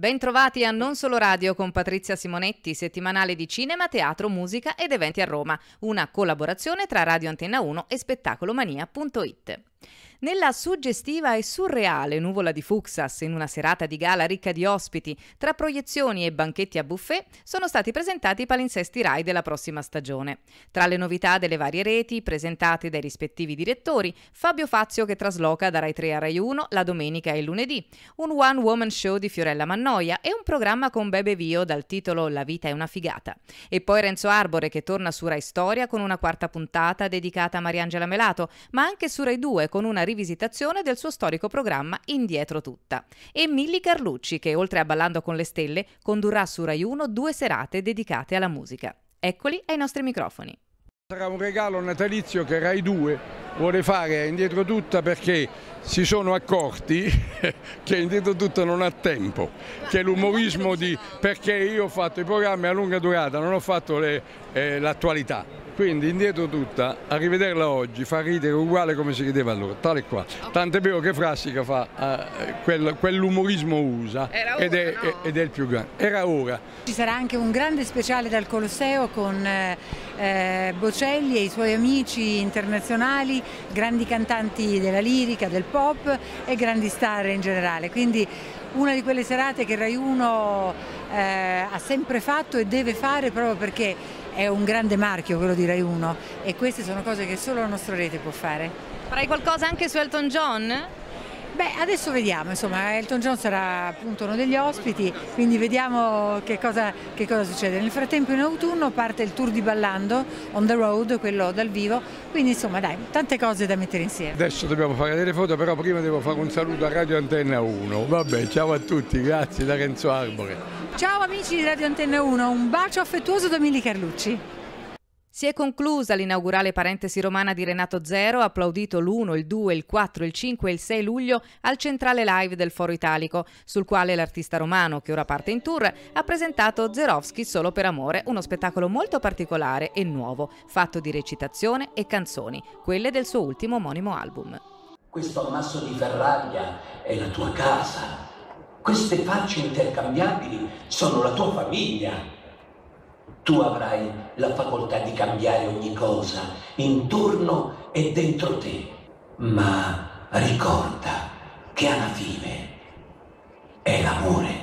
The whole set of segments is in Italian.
Bentrovati a Non Solo Radio con Patrizia Simonetti, settimanale di cinema, teatro, musica ed eventi a Roma, una collaborazione tra Radio Antenna 1 e spettacolomania.it. Nella suggestiva e surreale nuvola di Fuxas, in una serata di gala ricca di ospiti, tra proiezioni e banchetti a buffet, sono stati presentati i palinsesti Rai della prossima stagione. Tra le novità delle varie reti, presentate dai rispettivi direttori, Fabio Fazio che trasloca da Rai 3 a Rai 1 la domenica e il lunedì, un one woman show di Fiorella Mannoia e un programma con Bebe Vio dal titolo La vita è una figata. E poi Renzo Arbore che torna su Rai Storia con una quarta puntata dedicata a Mariangela Melato, ma anche su Rai 2 con una rivisitazione del suo storico programma Indietro Tutta. E Milli Carlucci, che oltre a Ballando con le Stelle, condurrà su Rai 1 due serate dedicate alla musica. Eccoli ai nostri microfoni. Sarà un regalo natalizio che Rai 2 vuole fare indietro tutta perché si sono accorti che indietro tutta non ha tempo, che l'umorismo di perché io ho fatto i programmi a lunga durata, non ho fatto eh, l'attualità. Quindi indietro tutta, a rivederla oggi fa ridere uguale come si rideva allora, tale e qua. Tant'è vero che Frassica fa eh, quel, quell'umorismo usa ora, ed, è, no? ed, è, il più grande. Era ora. Ci sarà anche un grande speciale dal Colosseo con eh, eh, Bocelli e i suoi amici internazionali, grandi cantanti della lirica, del pop e grandi star in generale. Quindi una di quelle serate che Rai 1 eh, ha sempre fatto e deve fare proprio perché è un grande marchio quello di Rai 1 e queste sono cose che solo la nostra rete può fare. Farai qualcosa anche su Elton John? Beh, adesso vediamo, insomma, Elton John sarà appunto uno degli ospiti, quindi vediamo che cosa, che cosa, succede. Nel frattempo in autunno parte il tour di Ballando, on the road, quello dal vivo, quindi insomma dai, tante cose da mettere insieme. Adesso dobbiamo fare delle foto, però prima devo fare un saluto a Radio Antenna 1. Vabbè, ciao a tutti, grazie da Renzo Arbore. Ciao amici di Radio Antenna 1, un bacio affettuoso da Mili Carlucci. Si è conclusa l'inaugurale parentesi romana di Renato Zero, applaudito l'1, il 2, il 4, il 5 e il 6 luglio al centrale live del Foro Italico, sul quale l'artista romano, che ora parte in tour, ha presentato Zerovski Solo per Amore, uno spettacolo molto particolare e nuovo, fatto di recitazione e canzoni, quelle del suo ultimo omonimo album. Questo ammasso di ferraglia è la tua casa, queste facce intercambiabili sono la tua famiglia tu avrai la facoltà di cambiare ogni cosa intorno e dentro te, ma ricorda che alla fine è l'amore.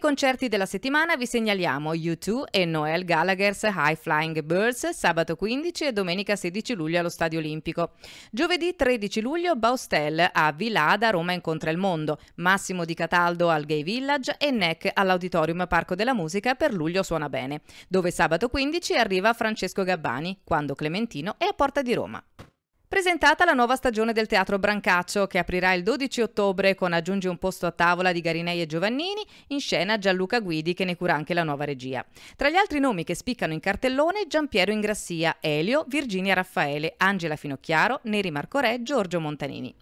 concerti della settimana vi segnaliamo U2 e Noel Gallagher's High Flying Birds sabato 15 e domenica 16 luglio allo Stadio Olimpico. Giovedì 13 luglio Baustel a Vilada Roma incontra il mondo, Massimo Di Cataldo al Gay Village e Neck all'Auditorium Parco della Musica per luglio suona bene, dove sabato 15 arriva Francesco Gabbani quando Clementino è a Porta di Roma. Presentata la nuova stagione del Teatro Brancaccio che aprirà il 12 ottobre con Aggiungi un posto a tavola di Garinei e Giovannini, in scena Gianluca Guidi che ne cura anche la nuova regia. Tra gli altri nomi che spiccano in cartellone Giampiero Ingrassia, Elio, Virginia Raffaele, Angela Finocchiaro, Neri Marcore, Re, Giorgio Montanini.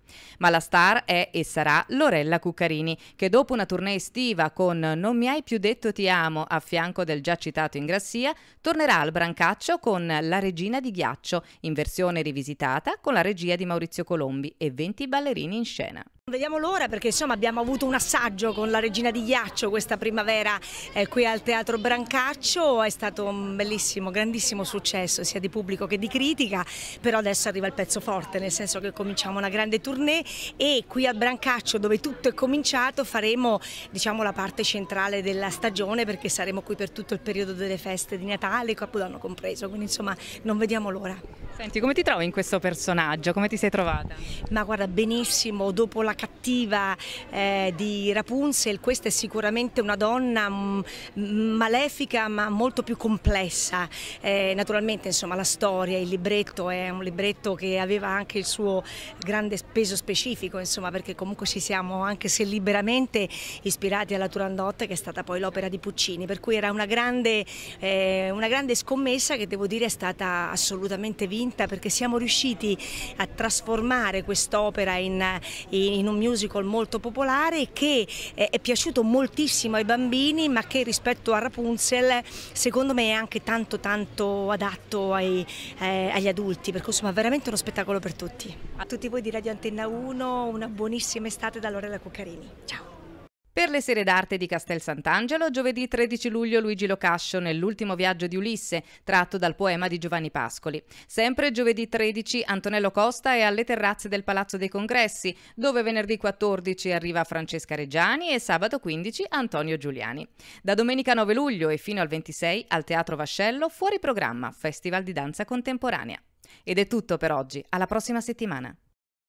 Ma la star è e sarà Lorella Cuccarini che dopo una tournée estiva con Non mi hai più detto ti amo a fianco del già citato Ingrassia, tornerà al Brancaccio con La regina di ghiaccio in versione rivisitata con la regia di Maurizio Colombi e 20 ballerini in scena. Vediamo l'ora perché insomma abbiamo avuto un assaggio con la Regina di Ghiaccio questa primavera eh, qui al Teatro Brancaccio, è stato un bellissimo, grandissimo successo sia di pubblico che di critica, però adesso arriva il pezzo forte, nel senso che cominciamo una grande tournée e qui al Brancaccio dove tutto è cominciato faremo diciamo la parte centrale della stagione perché saremo qui per tutto il periodo delle feste di Natale, Capodanno compreso, quindi insomma non vediamo l'ora. Senti, come ti trovi in questo personaggio? Come ti sei trovata? Ma guarda, benissimo, dopo la cattiva eh, di Rapunzel, questa è sicuramente una donna mm, mm, malefica ma molto più complessa. Eh, naturalmente, insomma, la storia, il libretto è un libretto che aveva anche il suo grande peso specifico, insomma, perché comunque ci siamo, anche se liberamente, ispirati alla Turandot, che è stata poi l'opera di Puccini, per cui era una grande, eh, una grande scommessa che devo dire è stata assolutamente vinta convinta perché siamo riusciti a trasformare quest'opera in, in, un musical molto popolare che eh, è piaciuto moltissimo ai bambini ma che rispetto a Rapunzel secondo me è anche tanto tanto adatto ai, eh, agli adulti perché insomma è veramente uno spettacolo per tutti. A tutti voi di Radio Antenna 1 una buonissima estate da Lorella Cuccarini. Ciao! Per le serie d'arte di Castel Sant'Angelo, giovedì 13 luglio Luigi Locascio nell'ultimo viaggio di Ulisse, tratto dal poema di Giovanni Pascoli. Sempre giovedì 13 Antonello Costa è alle terrazze del Palazzo dei Congressi, dove venerdì 14 arriva Francesca Reggiani e sabato 15 Antonio Giuliani. Da domenica 9 luglio e fino al 26 al Teatro Vascello, fuori programma, Festival di Danza Contemporanea. Ed è tutto per oggi, alla prossima settimana.